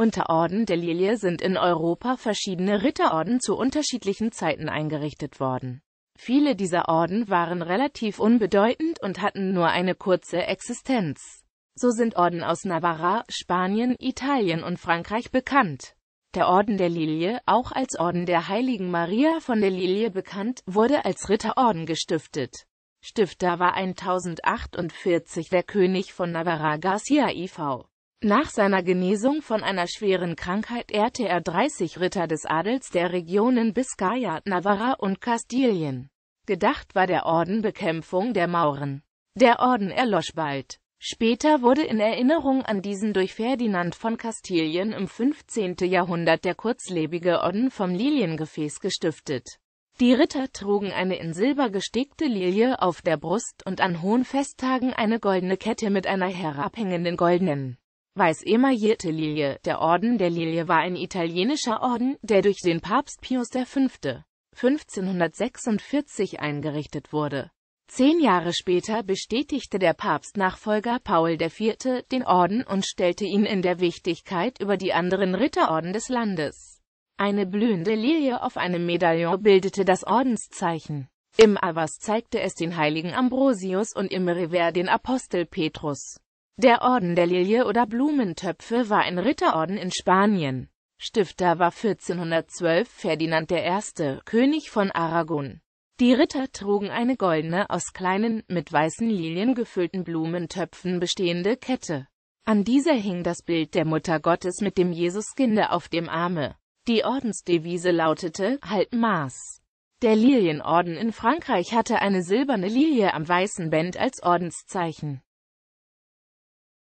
Unter Orden der Lilie sind in Europa verschiedene Ritterorden zu unterschiedlichen Zeiten eingerichtet worden. Viele dieser Orden waren relativ unbedeutend und hatten nur eine kurze Existenz. So sind Orden aus Navarra, Spanien, Italien und Frankreich bekannt. Der Orden der Lilie, auch als Orden der Heiligen Maria von der Lilie bekannt, wurde als Ritterorden gestiftet. Stifter war 1048 der König von Navarra Garcia IV. E nach seiner Genesung von einer schweren Krankheit ehrte er 30 Ritter des Adels der Regionen Biscaya, Navarra und Kastilien. Gedacht war der Orden Bekämpfung der Mauren. Der Orden erlosch bald. Später wurde in Erinnerung an diesen durch Ferdinand von Kastilien im 15. Jahrhundert der kurzlebige Orden vom Liliengefäß gestiftet. Die Ritter trugen eine in Silber gestickte Lilie auf der Brust und an hohen Festtagen eine goldene Kette mit einer herabhängenden goldenen Weiß emaillierte Lilie, der Orden der Lilie war ein italienischer Orden, der durch den Papst Pius V. 1546 eingerichtet wurde. Zehn Jahre später bestätigte der Papstnachfolger Paul IV. den Orden und stellte ihn in der Wichtigkeit über die anderen Ritterorden des Landes. Eine blühende Lilie auf einem Medaillon bildete das Ordenszeichen. Im Avas zeigte es den heiligen Ambrosius und im Revers den Apostel Petrus. Der Orden der Lilie oder Blumentöpfe war ein Ritterorden in Spanien. Stifter war 1412 Ferdinand I., König von Aragon. Die Ritter trugen eine goldene, aus kleinen, mit weißen Lilien gefüllten Blumentöpfen bestehende Kette. An dieser hing das Bild der Mutter Gottes mit dem Jesuskinde auf dem Arme. Die Ordensdevise lautete Halt Maß. Der Lilienorden in Frankreich hatte eine silberne Lilie am weißen Band als Ordenszeichen.